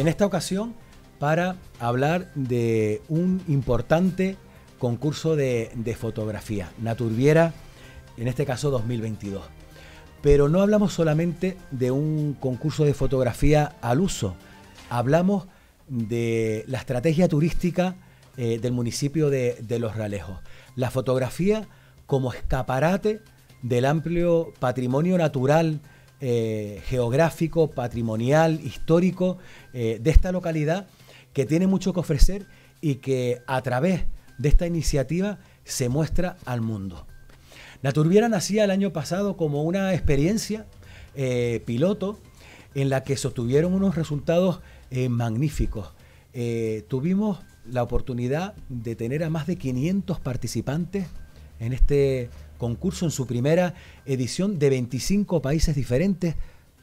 en esta ocasión para hablar de un importante concurso de, fotografía, Naturviera, en este caso 2022. Pero no hablamos solamente de un concurso de fotografía al uso, hablamos de la estrategia turística eh, del municipio de, de Los Ralejos. La fotografía como escaparate del amplio patrimonio natural eh, geográfico, patrimonial, histórico eh, de esta localidad que tiene mucho que ofrecer y que a través de esta iniciativa se muestra al mundo. La Turbiera nacía el año pasado como una experiencia eh, piloto en la que se obtuvieron unos resultados magníficos. tuvimos la oportunidad de tener a más de 500 participantes en este concurso en su primera edición de 25 países diferentes,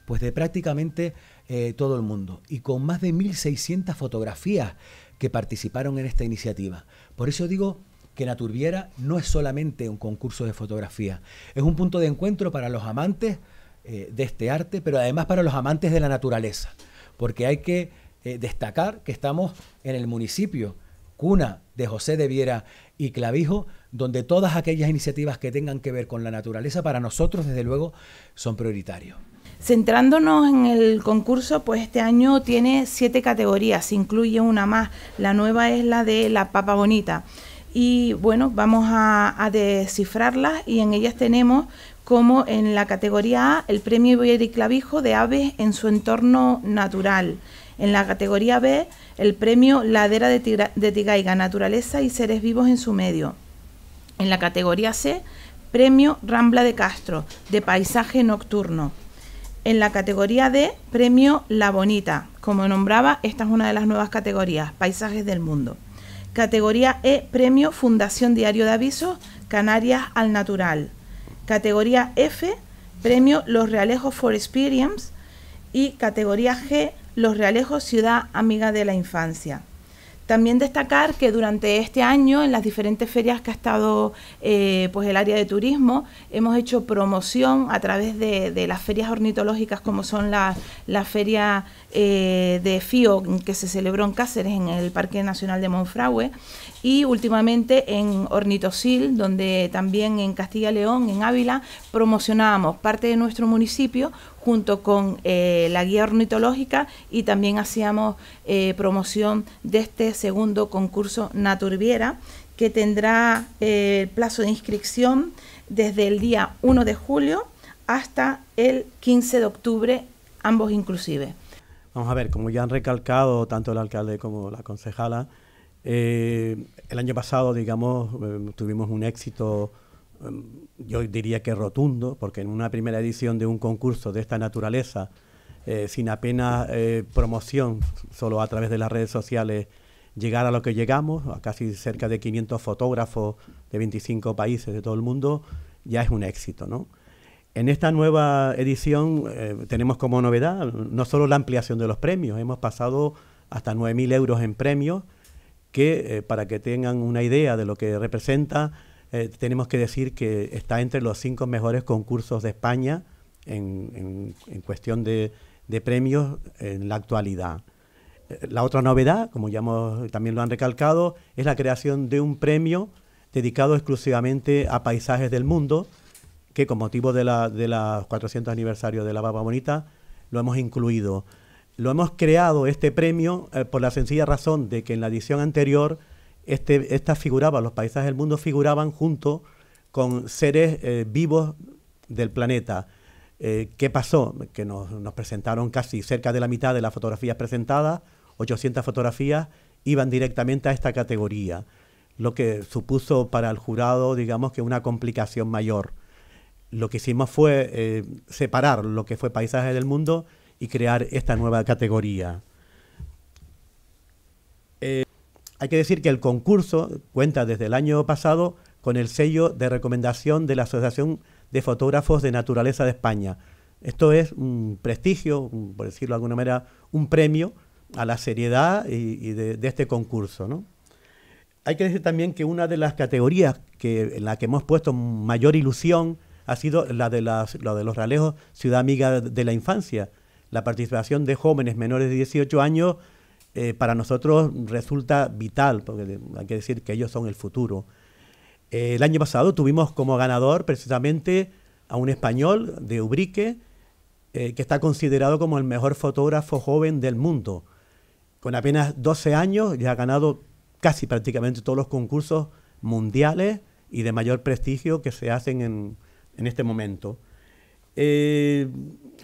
pues de prácticamente eh, todo el mundo, y con más de 1.600 fotografías que participaron en esta iniciativa. Por eso digo que Naturviera no es solamente un concurso de fotografía, es un punto de encuentro para los amantes eh, de este arte, pero además para los amantes de la naturaleza, porque hay que eh, destacar que estamos en el municipio Cuna de José de Viera y Clavijo, donde todas aquellas iniciativas que tengan que ver con la naturaleza para nosotros, desde luego, son prioritarios. Centrándonos en el concurso, pues este año tiene siete categorías, incluye una más. La nueva es la de la papa bonita. Y bueno, vamos a, descifrarlas y en ellas tenemos como en la categoría A el premio Viera y Clavijo de aves en su entorno natural. En la categoría B, el premio Ladera de, Naturaleza y Seres Vivos en su medio. En la categoría C, premio Rambla de Castro, de Paisaje Nocturno. En la categoría D, premio La Bonita. Como nombraba, esta es una de las nuevas categorías, Paisajes del Mundo. Categoría E, premio Fundación Diario de Avisos, Canarias al Natural. Categoría F, premio Los Realejos for Experience y categoría G, Los Realejos Ciudad Amiga de la Infancia. También destacar que durante este año, en las diferentes ferias que ha estado eh, pues el área de turismo, hemos hecho promoción a través de, las ferias ornitológicas, como son la, la feria eh, de FIO, que se celebró en Cáceres, en el Parque Nacional de Monfragüe, y últimamente en Ornitosil, donde también en Castilla León, en Ávila, promocionábamos parte de nuestro municipio junto con eh, la guía ornitológica y también hacíamos promoción de este segundo concurso Naturviera, que tendrá eh, el plazo de inscripción desde el día 1 de julio hasta el 15 de octubre, ambos inclusive. Vamos a ver, como ya han recalcado tanto el alcalde como la concejala, eh, el año pasado, digamos, em, tuvimos un éxito, em, yo diría que rotundo, porque en una primera edición de un concurso de esta naturaleza, eh, sin apenas promoción, solo a través de las redes sociales, llegar a lo que llegamos, a casi cerca de 500 fotógrafos de 25 países de todo el mundo, ya es un éxito, En esta nueva edición eh, tenemos como novedad no solo la ampliación de los premios, hemos pasado hasta 9.000 euros en premios, que eh, para que tengan una idea de lo que representa, eh, tenemos que decir que está entre los cinco mejores concursos de España en, cuestión de premios en la actualidad. La otra novedad, como ya también lo han recalcado, es la creación de un premio dedicado exclusivamente a paisajes del mundo, que con motivo de los de 400 aniversarios de la Baba Bonita lo hemos incluido. Lo hemos creado este premio eh, por la sencilla razón de que en la edición anterior este, estas los paisajes del mundo figuraban junto con seres eh, vivos del planeta. Eh, ¿Qué pasó? Que nos presentaron casi cerca de la mitad de las fotografías presentadas, 800 fotografías iban directamente a esta categoría, lo que supuso para el jurado, digamos, que una complicación mayor. Lo que hicimos fue eh, separar lo que fue paisaje del mundo y crear esta nueva categoría. Eh, hay que decir que el concurso cuenta desde el año pasado con el sello de recomendación de la Asociación de Fotógrafos de Naturaleza de España. Esto es un prestigio, por decirlo de alguna manera, un premio a la seriedad y, de, este concurso. Hay que decir también que una de las categorías en la que hemos puesto mayor ilusión ha sido la de, los ralejos Ciudad Amiga de la Infancia. La participación de jóvenes menores de 18 años eh, para nosotros resulta vital, porque hay que decir que ellos son el futuro. Eh, el año pasado tuvimos como ganador precisamente a un español de Ubrique, eh, que está considerado como el mejor fotógrafo joven del mundo con apenas 12 años ya ha ganado casi prácticamente todos los concursos mundiales y de mayor prestigio que se hacen en, este momento. Eh,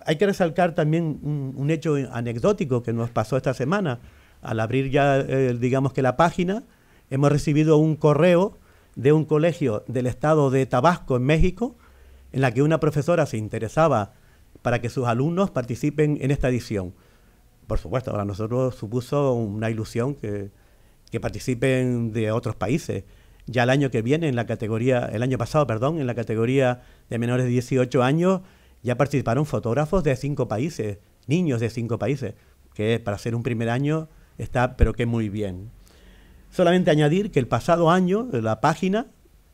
hay que resaltar también un, hecho anecdótico que nos pasó esta semana. Al abrir ya, eh, digamos que la página, hemos recibido un correo de un colegio del estado de Tabasco, en México, en la que una profesora se interesaba para que sus alumnos participen en esta edición por supuesto, para nosotros supuso una ilusión que, que participen de otros países. Ya el año que viene, en la categoría, el año pasado, perdón, en la categoría de menores de 18 años, ya participaron fotógrafos de cinco países, niños de cinco países, que para ser un primer año está, pero que muy bien. Solamente añadir que el pasado año, la página,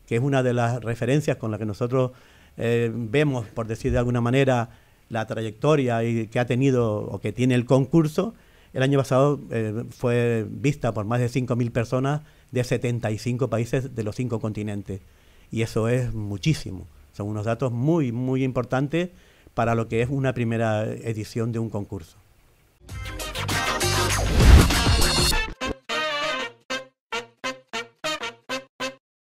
que es una de las referencias con la que nosotros eh, vemos, por decir de alguna manera, la trayectoria que ha tenido o que tiene el concurso, el año pasado eh, fue vista por más de 5.000 personas de 75 países de los cinco continentes. Y eso es muchísimo. Son unos datos muy, muy importantes para lo que es una primera edición de un concurso.